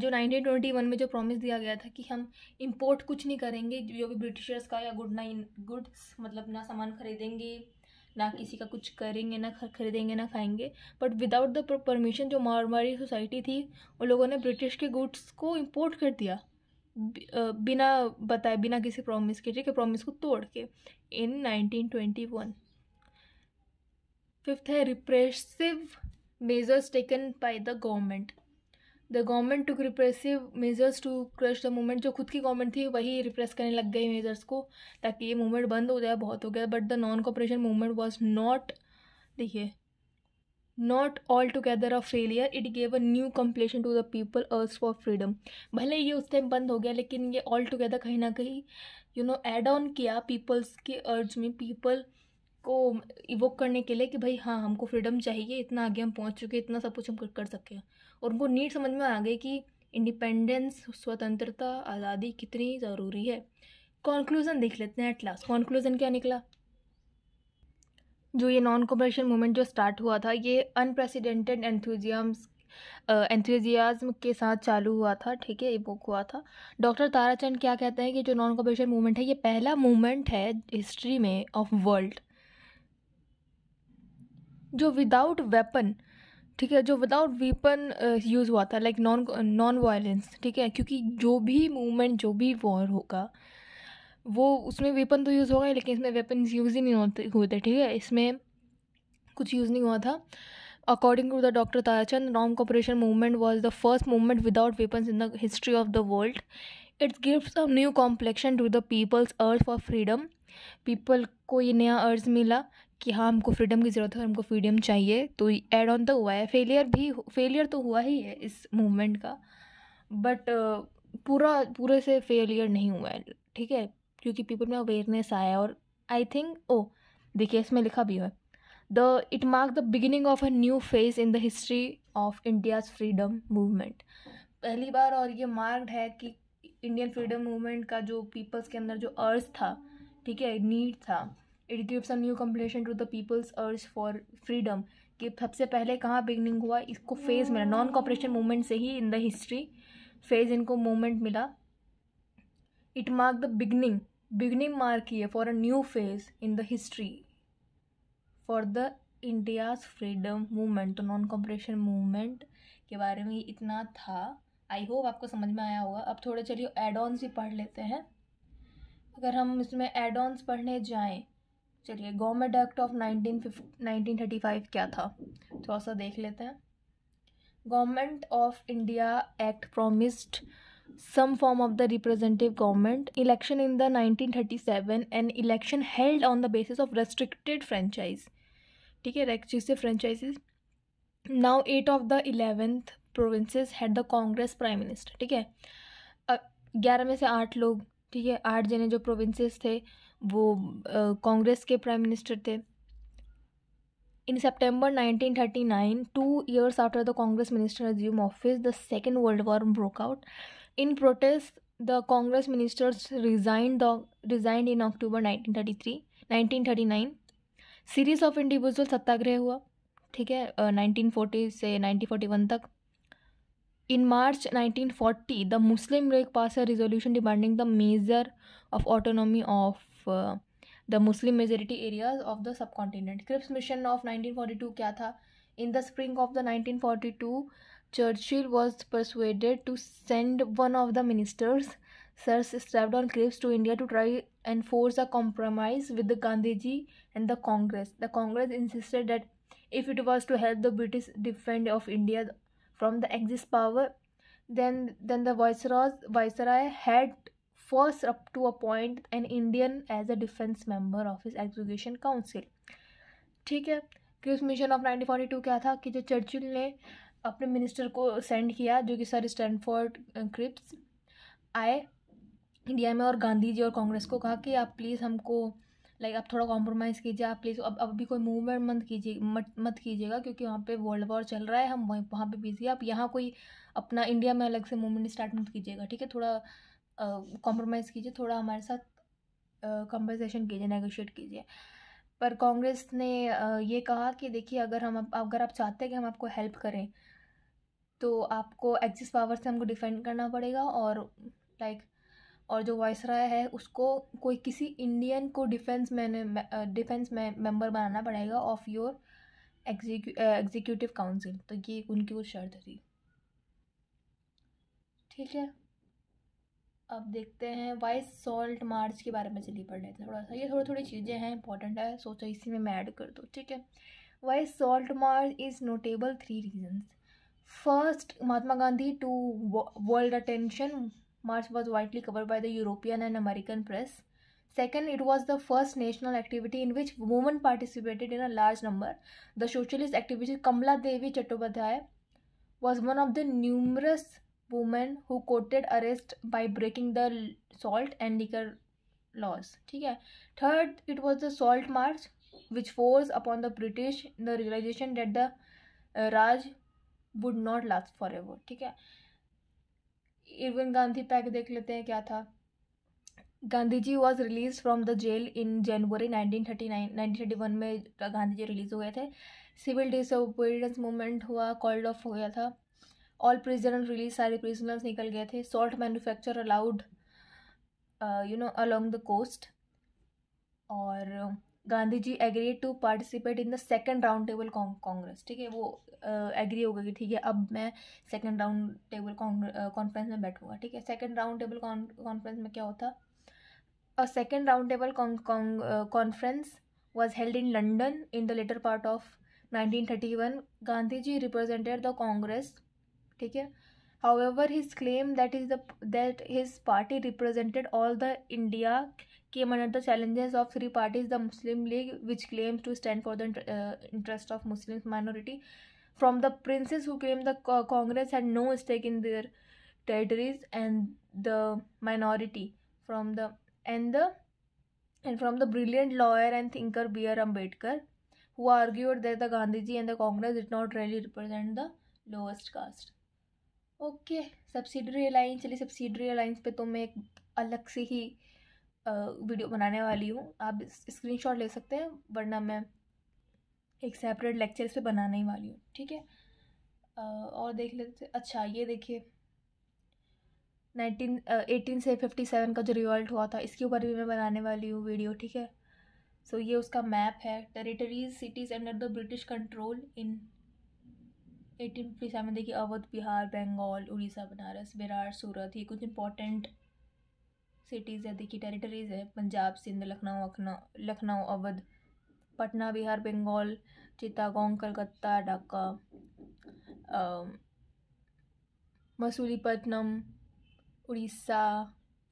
जो नाइनटीन ट्वेंटी वन में जो प्रॉमिस दिया गया था कि हम इम्पोर्ट कुछ नहीं करेंगे जो भी ब्रिटिशर्स का या गुड ना गुड्स मतलब ना सामान खरीदेंगे ना किसी का कुछ करेंगे ना खरीदेंगे ना खाएंगे बट विदाउट द परमिशन जो मारवाड़ी सोसाइटी थी उन लोगों ने ब्रिटिश के गुड्स को इम्पोर्ट कर दिया बिना बताए बिना किसी प्रॉमिस के ठीक है प्रॉमिस को तोड़ के इन 1921 फिफ्थ है repressive measures taken by the government. The government took repressive measures to crush the movement जो खुद की गवर्नमेंट थी वही रिप्रेस करने लग गई मेजर्स को ताकि ये मूवमेंट बंद हो जाए बहुत हो गया but the non cooperation movement was not देखिए not altogether of failure it gave a new completion to the people urge for freedom भले ये उस टाइम बंद हो गया लेकिन ये ऑल टुगेदर कहीं ना कहीं यू नो एड ऑन किया पीपल्स के अर्ज में पीपल को इवोक करने के लिए कि भाई हाँ हमको फ्रीडम चाहिए इतना आगे हम पहुँच चुके इतना सब कुछ हम कर, कर और उनको नीड समझ में आ गई कि इंडिपेंडेंस स्वतंत्रता आज़ादी कितनी ज़रूरी है कॉन्क्लूज़न देख लेते हैं एट लास्ट कॉन्क्लूज़न क्या निकला जो ये नॉन कॉमर्शियल मूवमेंट जो स्टार्ट हुआ था ये अनप्रेसिडेंटेड एंथ्यूजियम्स एंथ्यूजियाज्म के साथ चालू हुआ था ठीक है ये बुक हुआ था डॉक्टर ताराचंद क्या कहते हैं कि जो नॉन कॉमर्शियल मूवमेंट है ये पहला मूवमेंट है हिस्ट्री में ऑफ वर्ल्ड जो विदाउट वेपन ठीक है जो विदाउट वेपन यूज़ हुआ था लाइक नॉन नॉन वायलेंस ठीक है क्योंकि जो भी मूवमेंट जो भी वॉर होगा वो उसमें वेपन तो यूज़ होगा लेकिन इसमें वेपन यूज़ ही नहीं होते थे ठीक है इसमें कुछ यूज़ नहीं हुआ था according to the doctor Tarachand non cooperation movement was the first movement without weapons in the history of the world its gift a new complexion to the peoples urge for freedom people को ये नया अर्ज मिला कि हाँ हमको freedom की ज़रूरत है हमको फ्रीडम चाहिए तो एड ऑन तो हुआ है फेलियर भी फेलियर तो हुआ ही है इस मूवमेंट का बट पूरा पूरे से फेलियर नहीं हुआ है ठीक है क्योंकि पीपल में अवेयरनेस आया और आई थिंक ओ देखिए इसमें लिखा भी है the it mark the beginning of a new phase in the history of India's freedom movement पहली बार और ये मार्क्ड है कि इंडियन फ्रीडम मूवमेंट का जो पीपल्स के अंदर जो अर्ज था ठीक है नीड था it gives a new complexion to the peoples urge for freedom कि सबसे पहले कहाँ बिगनिंग हुआ इसको फेज़ मिला नॉन कॉपरेशन मूवमेंट से ही इन द हिस्ट्री फेज़ इनको मूवमेंट मिला it mark the beginning beginning mark किया for a new phase in the history for the India's freedom movement तो नॉन कॉपरेशन मूवमेंट के बारे में इतना था आई होप आपको समझ में आया होगा अब थोड़े चलिए एड ऑन्स भी पढ़ लेते हैं अगर हम इसमें एड ऑन्स पढ़ने जाएँ चलिए government act of nineteen nineteen thirty five क्या था थोड़ा सा देख लेते हैं government of India act promised some form of the representative government election in the nineteen thirty seven and election held on the basis of restricted franchise ठीक है जिससे franchises now eight of the eleventh province had the Congress prime minister ठीक है ग्यारह में से आठ लोग ठीक है आठ जने जो प्रोविंसेस थे वो कांग्रेस के प्राइम मिनिस्टर थे in nineteen thirty nine two years after the Congress minister resume office the second world war broke out in protest the Congress ministers resign the resign in October thirty nine series of individual satyagraha हुआ ठीक है nineteen forty से nineteen forty one तक in March nineteen forty the Muslim League pass a resolution demanding the major of autonomy of Uh, the Muslim majority areas of the subcontinent. Cripps mission of 1942 क्या था? In the spring of the 1942, Churchill was persuaded to send one of the ministers, Sir strapped on to India to try and force a compromise with the Gandhiji and the Congress. The Congress insisted that if it was to help the British defend of India from the Axis power, then then the viceroy viceroy had first up to appoint an Indian as a defense member of his execution council ठीक है Cripps mission of 1942 क्या था कि जो Churchill ने अपने minister को send किया जो कि सर स्टैनफोर्ड क्रिप्स आए इंडिया में और गांधी जी और कांग्रेस को कहा कि आप प्लीज़ हमको लाइक आप थोड़ा कॉम्प्रोमाइज़ कीजिए आप प्लीज़ अब अभी कोई मूवमेंट मत कीजिए मत मत कीजिएगा क्योंकि वहाँ पे वर्ल्ड वॉर चल रहा है हम वहीं वहाँ पे बिजी आप यहाँ कोई अपना इंडिया में अलग से मूवमेंट स्टार्ट मत कीजिएगा ठीक है थोड़ा कॉम्प्रोमाइज़ कीजिए थोड़ा हमारे साथ कंपनसेशन कीजिए नेगोशिएट कीजिए पर कांग्रेस ने ये कहा कि देखिए अगर हम अगर आप चाहते हैं कि हम आपको हेल्प करें तो आपको एक्सिस पावर से हमको डिफेंड करना पड़ेगा और लाइक और जो वॉइस राय है उसको कोई किसी इंडियन को डिफेंस मैन डिफेंस मेंबर बनाना पड़ेगा ऑफ योर एग्जीक्यूटिव काउंसिल तो ये उनकी कुछ शर्त थी ठीक है अब देखते हैं वाइस सॉल्ट मार्च के बारे में चलिए पढ़ लेते हैं थोड़ा सा ये थोड़ी थोड़ी चीज़ें हैं इंपॉर्टेंट है सोचो इसी में मैं ऐड कर दो ठीक है why's salt march is notable three reasons first Mahatma Gandhi to world attention march was widely cover by the European and American press second it was the first national activity in which woman participated in a large number the socialist activity Kamala Devi Chattopadhyay was one of the numerous women who courted arrest by breaking the salt and liquor laws ठीक है third it was the salt march which force upon the British the realization that the Raj would not last for ever ठीक है even Gandhi pack देख लेते हैं क्या था Gandhi ji was release from the jail in January 1939 1931 में गांधी जी रिलीज हो गए थे सिविल डिसोबीडियंस मूवमेंट हुआ कॉल्ड ऑफ हो गया था ऑल प्रिजनर रिलीज सारे प्रिजनर्स निकल गए थे salt manufacture allowed you know along the coast और uh, Gandhi ji agree to participate in the second round table congress ठीक है वो एग्री uh, हो गई ठीक है अब मैं सेकेंड राउंड टेबल कॉन्फ्रेंस में बैठूंगा ठीक है सेकेंड राउंड टेबल कॉन्फ्रेंस में क्या होता a second round table conference was held in London in the latter part of nineteen thirty one Gandhi ji represented the Congress ठीक है however his claim that is the that his party represented all the india came under the challenges of three parties the muslim league which claims to stand for the uh, interest of Muslim minority from the princes who claim the congress had no stake in their territories and the minority from the and the and from the brilliant lawyer and thinker B.R. Ambedkar, who argued that the Gandhiji and the Congress did not really represent the lowest caste. Okay subsidiary alliance चलिए subsidiary alliance पे तो मैं एक अलग से ही video बनाने वाली हूँ आप स्क्रीनशॉट ले सकते हैं वरना मैं एक सेपरेट लेक्चर से बनाने ही वाली हूँ ठीक है और देख लेते अच्छा ये देखिए नाइनटीन एटीन से फिफ्टी सेवन का जो रिवॉल्ट हुआ था इसके ऊपर भी मैं बनाने वाली हूँ वीडियो ठीक है सो so, ये उसका मैप है territories cities under the British control in eighteen fifty में देखिए अवध बिहार बंगाल उड़ीसा बनारस बिरार सूरत ये कुछ इंपॉर्टेंट सिटीज़ है देखिए टेरिटरीज़ है Punjab Sindh Lucknow Lucknow Awadh Patna Bihar Bengal Chittagong Calcutta Dhaka Masulipatnam Orissa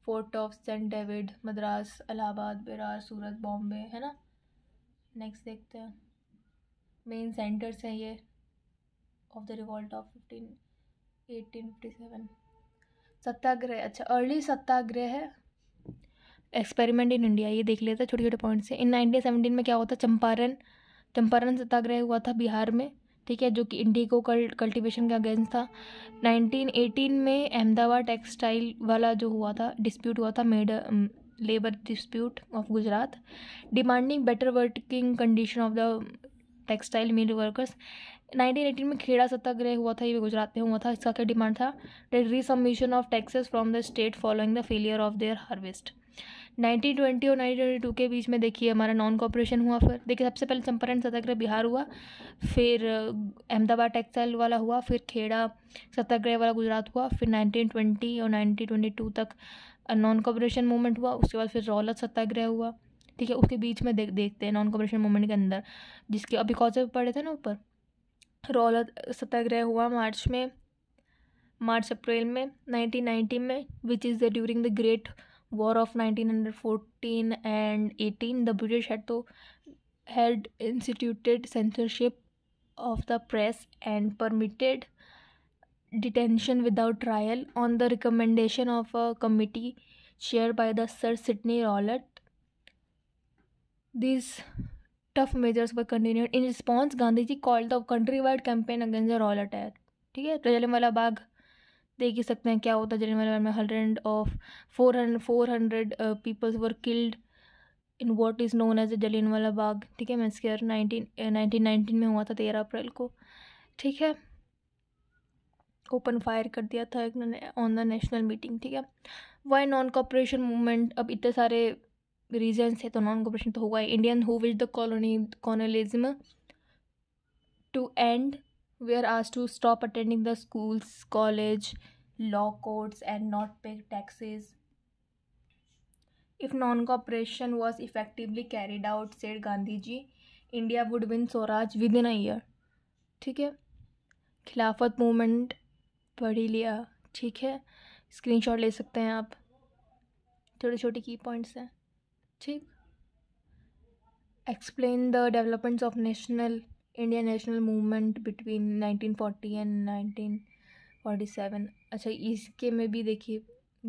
fort of saint David Madras Allahabad Berar Surat Bombay है ना नेक्स्ट देखते हैं मेन सेंटर्स हैं ये of the revolt of fifteen eighteen fifty seven satyagraha अच्छा अर्ली सत्याग्रह है एक्सपेरिमेंट इन इंडिया ये देख लेते हैं छोटे छोटे पॉइंट से इन नाइनटीन सेवनटीन में क्या हुआ था चंपारण चंपारण सत्याग्रह हुआ था बिहार में ठीक है जो कि इंडिगो कल कल्टिवेशन का अगेंस्ट था 1918 में अहमदाबाद टेक्सटाइल वाला जो हुआ था डिस्प्यूट हुआ था मेड labour dispute of Gujarat demanding better working condition of the textile mill workers 1918 में खेड़ा सत्याग्रह हुआ था ये गुजरात में हुआ था इसका क्या डिमांड था that resubmission of taxes from the state following the failure of their harvest 1920 और 1922 के बीच में देखिए हमारा नॉन कॉपरेशन हुआ फिर देखिए सबसे पहले चंपारण सत्याग्रह बिहार हुआ फिर अहमदाबाद टेक्सटाइल वाला हुआ फिर खेड़ा सत्याग्रह वाला गुजरात हुआ फिर नाइनटीन और नाइनटीन तक नॉन कॉपरेशन मूवमेंट हुआ उसके बाद फिर रौलत सत्याग्रह हुआ ठीक है उसके बीच में देख देखते हैं नॉन कॉपरेशन मूवमेंट के अंदर जिसके अभी कॉजे पड़े थे ना ऊपर रौलत सत्याग्रह हुआ मार्च में मार्च अप्रैल में 1990 में which is the during the great war of 1914 and 18 the British had तो had instituted censorship of the press and permitted detention without trial on the recommendation of a committee chair by the sir Sidney Rowlatt this tough were continued in response Gandhi ji called called country wide campaign against the Rowlatt अटैक ठीक है तो जलियांवाला बाग देख ही सकते हैं क्या होता है जलियांवाला बाग में hundred of four hundred four hundred peoples were killed in what is known as Jallianwala Bagh ठीक है मैस्कर नाइनटीन नाइनटीन नाइनटीन में हुआ था तेरह अप्रैल को ठीक है ओपन फायर कर दिया था ऑन द नेशनल मीटिंग ठीक है वाई नॉन कॉपरेशन मूवमेंट अब इतने सारे रीजन है तो नॉन कॉपरेशन तो होगा Indian who wish the colony colonialism to end we are आज to stop attending the schools college law courts and not pay taxes if non cooperation was effectively carried out said Gandhi ji India would win swaraj within a year ठीक है Khilafat movement पढ़ी लिया ठीक है screen shot ले सकते हैं आप छोटे छोटे की पॉइंट्स हैं ठीक of national Indian national movement between nineteen forty between 1940 forty 1947 अच्छा इसके में भी देखिए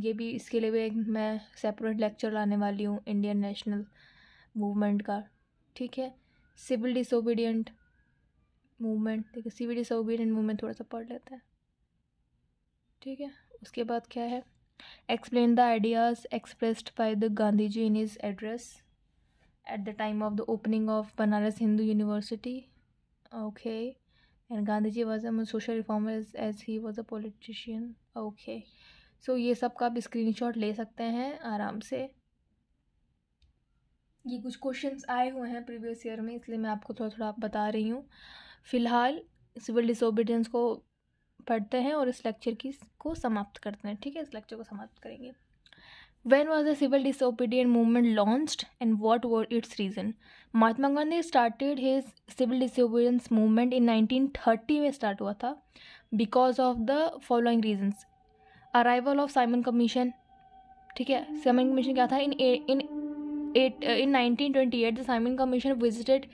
ये भी इसके लिए भी एक मैं सेपरेट लेक्चर लाने वाली हूँ इंडियन नेशनल मूवमेंट का ठीक है सिविल डिसोबीडियंट मूवमेंट देखिए सिविल डिसोबीडियंट मूवमेंट थोड़ा सा पढ़ लेते हैं ठीक है उसके बाद क्या है explain the ideas expressed by the gandhi ji in his address at the time of the opening of Banaras Hindu University. Okay. And gandhi ji was a social reformer as, as he was a politician. Okay. So so, ये सब का आप screenshot ले सकते हैं आराम से ये कुछ क्वेश्चंस आए हुए हैं प्रीवियस ईयर में इसलिए मैं आपको थोड़ा थोड़ा बता रही हूँ फ़िलहाल सिविल डिसोबीडियंस को पढ़ते हैं और इस लेक्चर की को समाप्त करते हैं ठीक है इस लेक्चर को समाप्त करेंगे when was the civil disobedient movement launch and what were its reason Mahatma Gandhi started his civil disobedience movement in nineteen thirty में स्टार्ट हुआ था because of the following reasons arrival of Simon commission ठीक है Simon commission क्या था in in eight in nineteen twenty eight the Simon commission visited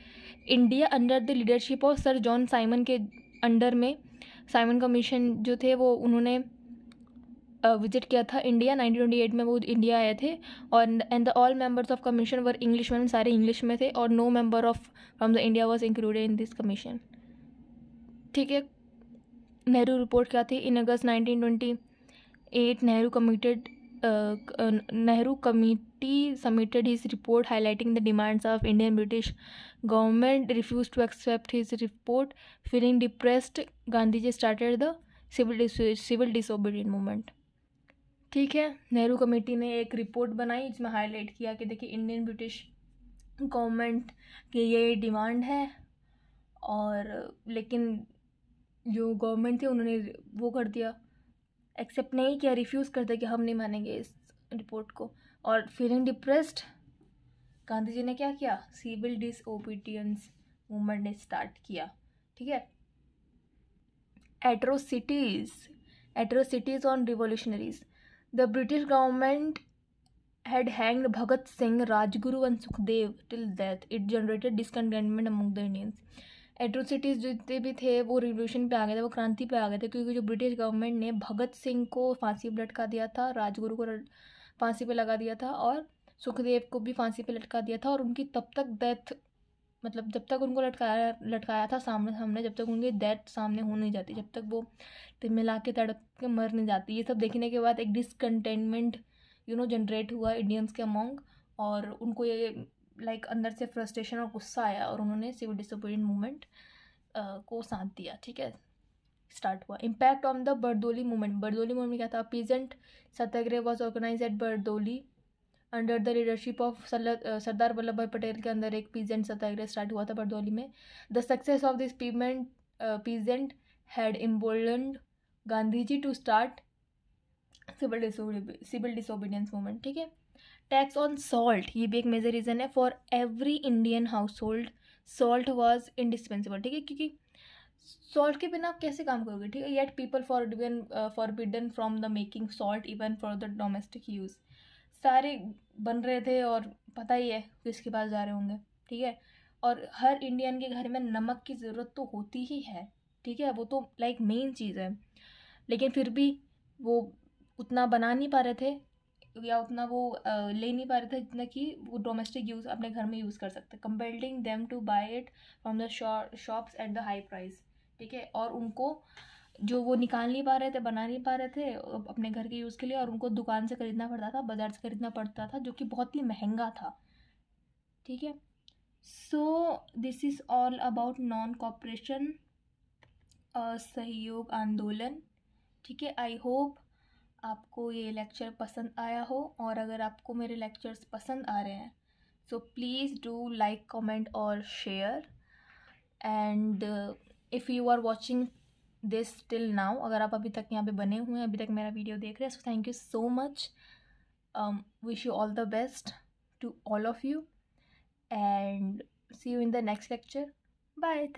India under the leadership of sir John Simon के under में Simon commission जो थे वो उन्होंने विजिट किया था इंडिया 1928 में वो इंडिया आए थे और and the all members of commission were English man सारे इंग्लिश में थे और no member of from the India was included in this commission ठीक है नेहरू रिपोर्ट क्या थी in August 1928 Nehru committed Nehru committee submitted his report highlighting the demands of Indian British Government refused to accept his report. Feeling depressed, Gandhi started the civil dis civil disobedient movement. ठीक है Nehru committee ने एक report बनाई जिसमें highlight किया कि देखिए Indian British government की ये डिमांड है और लेकिन जो गवर्नमेंट थी उन्होंने वो कर दिया एक्सेप्ट नहीं किया रिफ्यूज़ कर दिया कि हम नहीं मानेंगे इस रिपोर्ट को और फीलिंग डिप्रेस्ड गांधी जी ने क्या किया सिविल डिसओबीडियंस मूवमेंट ने स्टार्ट किया ठीक है atrocities atrocities on revolutionaries the British government had hanged Bhagat Singh Rajguru and Sukhdev till death it generated discontentment among the Indians atrocities जितने भी थे वो रिवोल्यूशन पे आ गए थे वो क्रांति पे आ गए थे क्योंकि जो ब्रिटिश गवर्नमेंट ने भगत सिंह को फांसी पर लटका दिया था राजगुरु को फांसी पे लगा दिया था और सुखदेव को भी फांसी पे लटका दिया था और उनकी तब तक डेथ मतलब जब तक उनको लटकाया लटकाया था सामने सामने जब तक उनकी डेथ सामने हो नहीं जाती जब तक वो मिला के तड़प के मर नहीं जाती ये सब देखने के बाद एक डिसकंटेनमेंट यू नो जनरेट हुआ इंडियंस के अमोंग और उनको ये लाइक like, अंदर से फ्रस्ट्रेशन और गुस्सा आया और उन्होंने सिविल डिसोबीडियंट मूवमेंट को साथ दिया ठीक है स्टार्ट हुआ impact on the Bardoli movement Bardoli movement क्या था peasant satyagraha was organize at Bardoli under the leadership of Sardar Vallabhbhai Patel के अंदर एक पीजेंट सत्याग्रह स्टार्ट हुआ था बरदौली में the success of this payment peasant had embolden Gandhi ji to start civil civil disobedience movement ठीक है टैक्स ऑन सॉल्ट ये भी एक मेजर रीज़न है for every Indian household salt was indispensable ठीक है क्योंकि सॉल्ट के बिना आप कैसे काम करोगे ठीक है yet people for forbidden from the making salt even for the domestic use सारे बन रहे थे और पता ही है किसके पास जा रहे होंगे ठीक है और हर इंडियन के घर में नमक की ज़रूरत तो होती ही है ठीक है वो तो लाइक मेन चीज़ है लेकिन फिर भी वो उतना बना नहीं पा रहे थे या उतना वो ले नहीं पा रहे थे जितना कि वो डोमेस्टिक यूज़ अपने घर में यूज़ कर सकते compelling them to buy it from the shops at the high price ठीक है और उनको जो वो निकाल नहीं पा रहे थे बना नहीं पा रहे थे अपने घर के यूज़ के लिए और उनको दुकान से ख़रीदना पड़ता था बाज़ार से ख़रीदना पड़ता था जो कि बहुत ही महंगा था ठीक है so this is all about non cooperation सहयोग आंदोलन ठीक है आई होप आपको ये लेक्चर पसंद आया हो और अगर आपको मेरे लेक्चर्स पसंद आ रहे हैं so please do like comment और share and if you are watching this till now अगर आप अभी तक यहाँ पे बने हुए हैं अभी तक मेरा वीडियो देख रहे हैं so thank you so much wish you all the best to all of you and see you in the next lecture bye